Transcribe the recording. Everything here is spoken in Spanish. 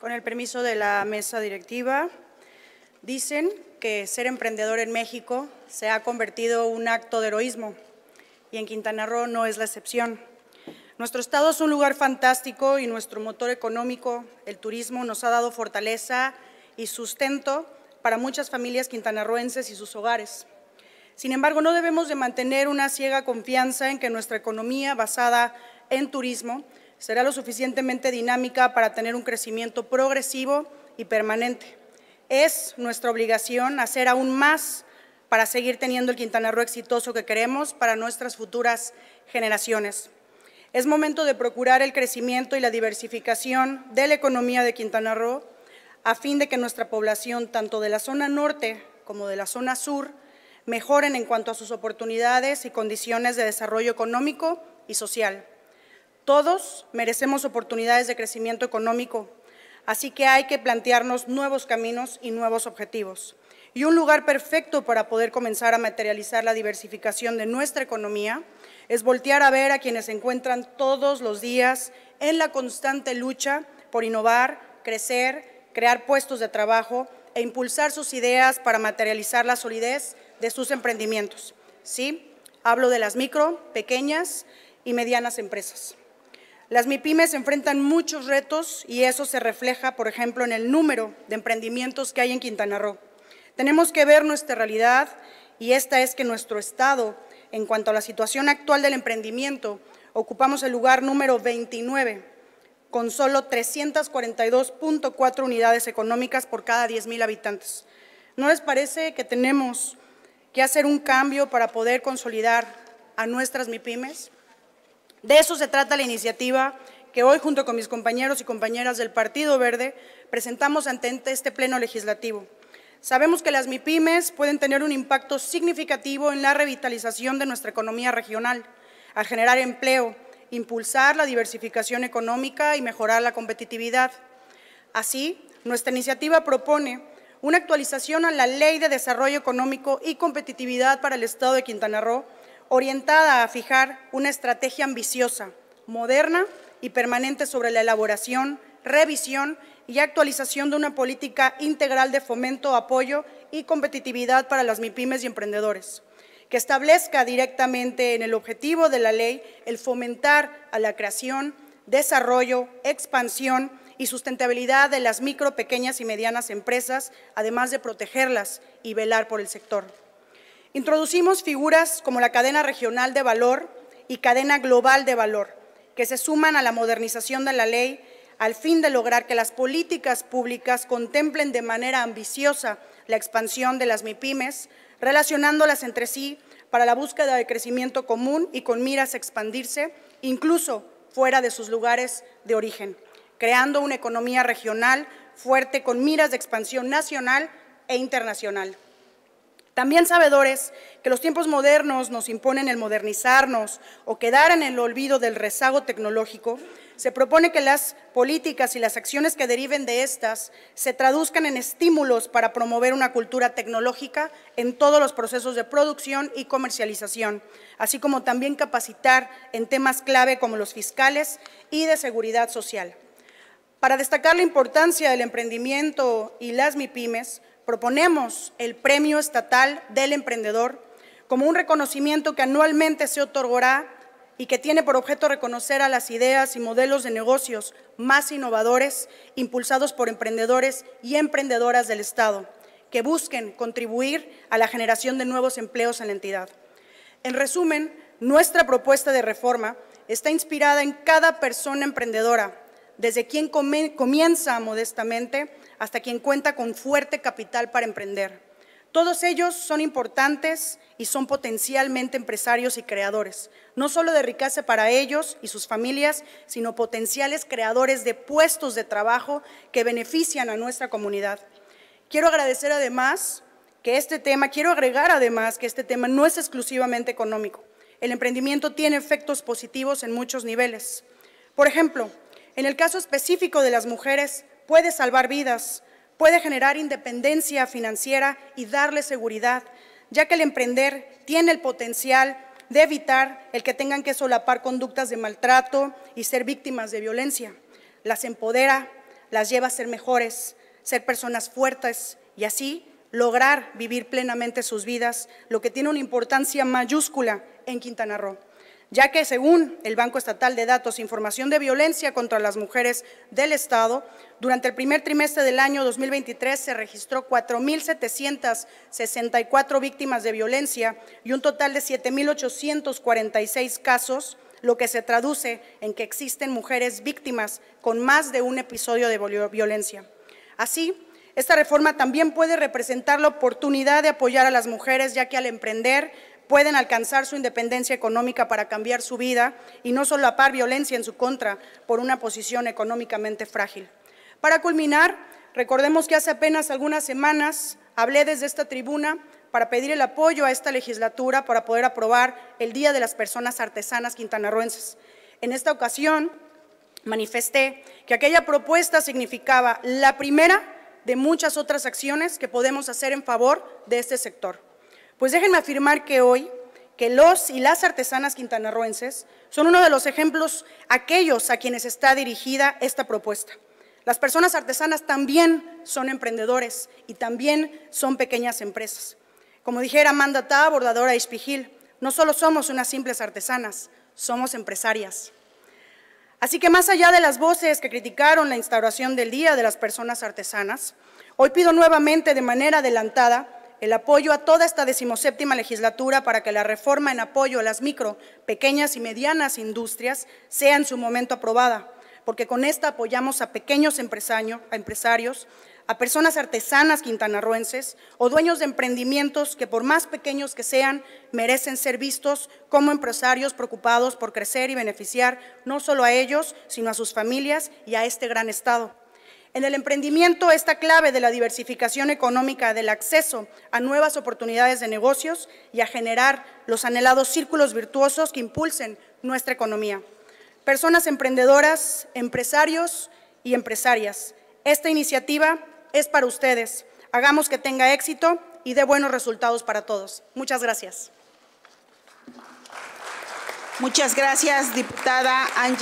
Con el permiso de la mesa directiva, dicen que ser emprendedor en México se ha convertido en un acto de heroísmo y en Quintana Roo no es la excepción. Nuestro estado es un lugar fantástico y nuestro motor económico, el turismo, nos ha dado fortaleza y sustento para muchas familias quintanarroenses y sus hogares. Sin embargo, no debemos de mantener una ciega confianza en que nuestra economía basada en turismo será lo suficientemente dinámica para tener un crecimiento progresivo y permanente. Es nuestra obligación hacer aún más para seguir teniendo el Quintana Roo exitoso que queremos para nuestras futuras generaciones. Es momento de procurar el crecimiento y la diversificación de la economía de Quintana Roo a fin de que nuestra población, tanto de la zona norte como de la zona sur, mejoren en cuanto a sus oportunidades y condiciones de desarrollo económico y social. Todos merecemos oportunidades de crecimiento económico, así que hay que plantearnos nuevos caminos y nuevos objetivos. Y un lugar perfecto para poder comenzar a materializar la diversificación de nuestra economía es voltear a ver a quienes se encuentran todos los días en la constante lucha por innovar, crecer, crear puestos de trabajo e impulsar sus ideas para materializar la solidez de sus emprendimientos. Sí, hablo de las micro, pequeñas y medianas empresas. Las MIPIMES enfrentan muchos retos y eso se refleja, por ejemplo, en el número de emprendimientos que hay en Quintana Roo. Tenemos que ver nuestra realidad y esta es que nuestro Estado, en cuanto a la situación actual del emprendimiento, ocupamos el lugar número 29, con solo 342.4 unidades económicas por cada 10.000 habitantes. ¿No les parece que tenemos que hacer un cambio para poder consolidar a nuestras MIPIMES? De eso se trata la iniciativa que hoy, junto con mis compañeros y compañeras del Partido Verde, presentamos ante este Pleno Legislativo. Sabemos que las MIPIMES pueden tener un impacto significativo en la revitalización de nuestra economía regional, al generar empleo, impulsar la diversificación económica y mejorar la competitividad. Así, nuestra iniciativa propone una actualización a la Ley de Desarrollo Económico y Competitividad para el Estado de Quintana Roo, orientada a fijar una estrategia ambiciosa, moderna y permanente sobre la elaboración, revisión y actualización de una política integral de fomento, apoyo y competitividad para las MIPIMES y emprendedores, que establezca directamente en el objetivo de la ley el fomentar a la creación, desarrollo, expansión y sustentabilidad de las micro, pequeñas y medianas empresas, además de protegerlas y velar por el sector. Introducimos figuras como la cadena regional de valor y cadena global de valor, que se suman a la modernización de la ley al fin de lograr que las políticas públicas contemplen de manera ambiciosa la expansión de las MIPIMES, relacionándolas entre sí para la búsqueda de crecimiento común y con miras a expandirse, incluso fuera de sus lugares de origen, creando una economía regional fuerte con miras de expansión nacional e internacional. También sabedores que los tiempos modernos nos imponen el modernizarnos o quedar en el olvido del rezago tecnológico, se propone que las políticas y las acciones que deriven de estas se traduzcan en estímulos para promover una cultura tecnológica en todos los procesos de producción y comercialización, así como también capacitar en temas clave como los fiscales y de seguridad social. Para destacar la importancia del emprendimiento y las MIPIMES, proponemos el Premio Estatal del Emprendedor como un reconocimiento que anualmente se otorgará y que tiene por objeto reconocer a las ideas y modelos de negocios más innovadores impulsados por emprendedores y emprendedoras del Estado, que busquen contribuir a la generación de nuevos empleos en la entidad. En resumen, nuestra propuesta de reforma está inspirada en cada persona emprendedora, desde quien comienza modestamente hasta quien cuenta con fuerte capital para emprender. Todos ellos son importantes y son potencialmente empresarios y creadores, no solo de riqueza para ellos y sus familias, sino potenciales creadores de puestos de trabajo que benefician a nuestra comunidad. Quiero agradecer además que este tema, quiero agregar además que este tema no es exclusivamente económico. El emprendimiento tiene efectos positivos en muchos niveles. Por ejemplo, en el caso específico de las mujeres, puede salvar vidas, puede generar independencia financiera y darle seguridad, ya que el emprender tiene el potencial de evitar el que tengan que solapar conductas de maltrato y ser víctimas de violencia. Las empodera, las lleva a ser mejores, ser personas fuertes y así lograr vivir plenamente sus vidas, lo que tiene una importancia mayúscula en Quintana Roo ya que según el Banco Estatal de Datos Información de Violencia contra las Mujeres del Estado, durante el primer trimestre del año 2023 se registró 4.764 víctimas de violencia y un total de 7.846 casos, lo que se traduce en que existen mujeres víctimas con más de un episodio de violencia. Así, esta reforma también puede representar la oportunidad de apoyar a las mujeres, ya que al emprender pueden alcanzar su independencia económica para cambiar su vida y no solo solapar violencia en su contra por una posición económicamente frágil. Para culminar, recordemos que hace apenas algunas semanas hablé desde esta tribuna para pedir el apoyo a esta legislatura para poder aprobar el Día de las Personas Artesanas Quintanarruenses. En esta ocasión manifesté que aquella propuesta significaba la primera de muchas otras acciones que podemos hacer en favor de este sector. Pues déjenme afirmar que hoy, que los y las artesanas quintanarroenses son uno de los ejemplos aquellos a quienes está dirigida esta propuesta. Las personas artesanas también son emprendedores y también son pequeñas empresas. Como dijera Amanda Ta, bordadora de Ispigil, no solo somos unas simples artesanas, somos empresarias. Así que más allá de las voces que criticaron la instauración del Día de las Personas Artesanas, hoy pido nuevamente de manera adelantada el apoyo a toda esta decimoséptima legislatura para que la reforma en apoyo a las micro, pequeñas y medianas industrias sea en su momento aprobada, porque con esta apoyamos a pequeños a empresarios, a personas artesanas quintanarruenses o dueños de emprendimientos que por más pequeños que sean, merecen ser vistos como empresarios preocupados por crecer y beneficiar no solo a ellos, sino a sus familias y a este gran Estado. En el emprendimiento, esta clave de la diversificación económica, del acceso a nuevas oportunidades de negocios y a generar los anhelados círculos virtuosos que impulsen nuestra economía. Personas emprendedoras, empresarios y empresarias, esta iniciativa es para ustedes. Hagamos que tenga éxito y dé buenos resultados para todos. Muchas gracias. Muchas gracias, diputada Angie.